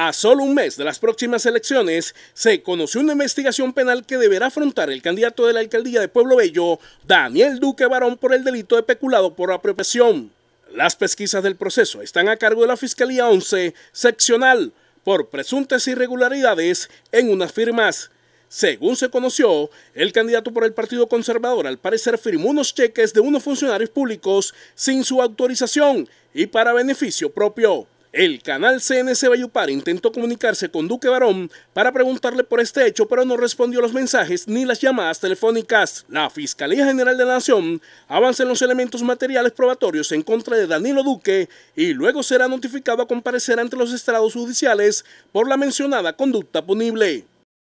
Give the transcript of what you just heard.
A solo un mes de las próximas elecciones, se conoció una investigación penal que deberá afrontar el candidato de la alcaldía de Pueblo Bello, Daniel Duque Barón, por el delito de peculado por apropiación. Las pesquisas del proceso están a cargo de la Fiscalía 11, seccional, por presuntas irregularidades en unas firmas. Según se conoció, el candidato por el Partido Conservador al parecer firmó unos cheques de unos funcionarios públicos sin su autorización y para beneficio propio. El canal CNC Bayupar intentó comunicarse con Duque Barón para preguntarle por este hecho, pero no respondió los mensajes ni las llamadas telefónicas. La Fiscalía General de la Nación avanza en los elementos materiales probatorios en contra de Danilo Duque y luego será notificado a comparecer ante los estrados judiciales por la mencionada conducta punible.